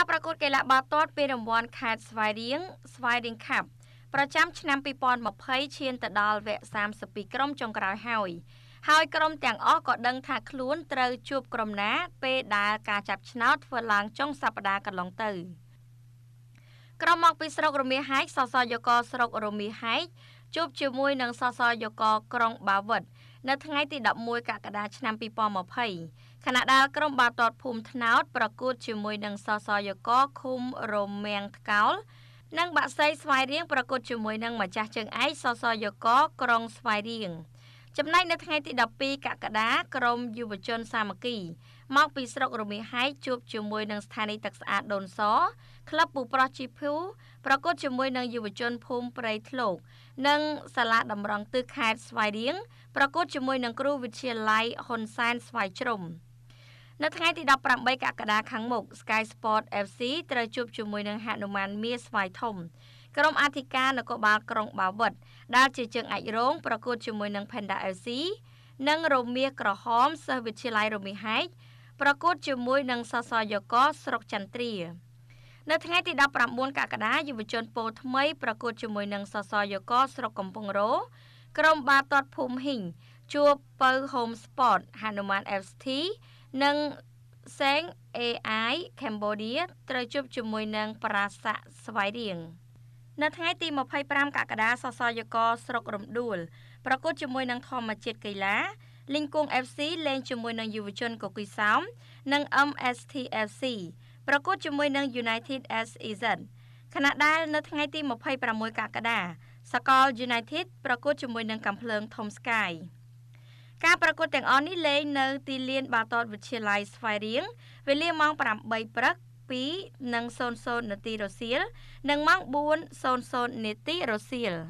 ការប្រកួតកីឡាបាល់ទាត់ពានរង្វាន់ខេត្តស្វាយរៀងស្វាយរៀងខាប់ប្រចាំឆ្នាំ2020ឈានទៅដល់វគ្គ32ក្រុមចុងក្រោយហើយ ហើយក្រុមទាំងអស់ក៏ដឹង ថាខ្លួនត្រូវជួបក្រុមណាពេលដែលការចាប់ឆ្នោតធ្វើឡើងចុងសប្តាហ៍កន្លងទៅក្រុមមកពីស្រុករមៀហែកសសយកស្រុករមៀហែកជួបជាមួយនឹងសសយកក្រុង បាវិត នៅថ្ងៃទី11កក្កដាឆ្នាំ2020ខណៈដែលក្រុមបាល់ទាត់ភូមិថ្នោត ប្រកួត ជាមួយនឹងសសយកឃុំរមាំងថ្កោលនិងបាក់សីស្វាយរៀងប្រកួតជាមួយនឹងម្ចាស់ជើងឯកសសយកក្រុងស្វាយរៀង។ចំណែកនៅថ្ងៃទី12កក្កដាក្រមយុវជនសាមគ្គី មកពីស្រុករមៀហែកជួបជាមួយ នឹងស្ថានីយ៍ទឹកស្អាតដូនសក្លឹបពូប្រុសជីភូប្រកួតជាមួយនឹងយុវជនភូមិព្រៃធ្លោក និងសាលាតម្រង់ទិសខេត្តស្វាយរៀងប្រកួតជាមួយនឹងគ្រូវិទ្យាល័យហ៊ុនសែនស្វាយជ្រុំនៅថ្ងៃទី18កក្កដាខាងមុខ Sky Sport FC ត្រូវជួបជាមួយនឹងហនុមានមាសស្វាយធំក្រុមអធិការនគរបាលក្រុងបាវិតដែលជាជើងអាចរងប្រកួតជាមួយនឹង Panda LC និង រមៀសក្រហមសិស្សវិទ្យាល័យរមៀសហែកប្រកួតជាមួយនឹងសសយកស្រុកចន្ទ្រា នៅថ្ងៃទី19កក្កដាយុវជនពលថ្មី ប្រកួតជាមួយនឹងសសយកស្រុកកំពង់រោក្រុមបាល់ទាត់ភូមិហ៊ីងជួបពៅ Home Sport ហនុមាន FT និង Seng AI Cambodia ត្រូវជួបជាមួយនឹងប្រាសាស្វាយរៀង។នៅថ្ងៃទី25កក្កដាសសយកស្រុករំដួលប្រកួតជាមួយនឹងធម្មជាតិកីឡាលីងគួង FC លេងជាមួយនឹងយុវជនកគីសោមនិង MST FC ប្រកួតជាមួយនឹង United SEZ ខណៈដែលនៅថ្ងៃទី26កក្កដាសកល United ប្រកួតជាមួយនឹងកំភ្លើង Thom Sky ការប្រកួតទាំងអស់នេះលេងនៅ ទីលាន បាល់ទាត់វិទ្យាល័យស្វាយរៀងវេលាម៉ោង8ព្រឹក2:00នាទីរសៀលនិងម៉ោង4:00នាទីរសៀល។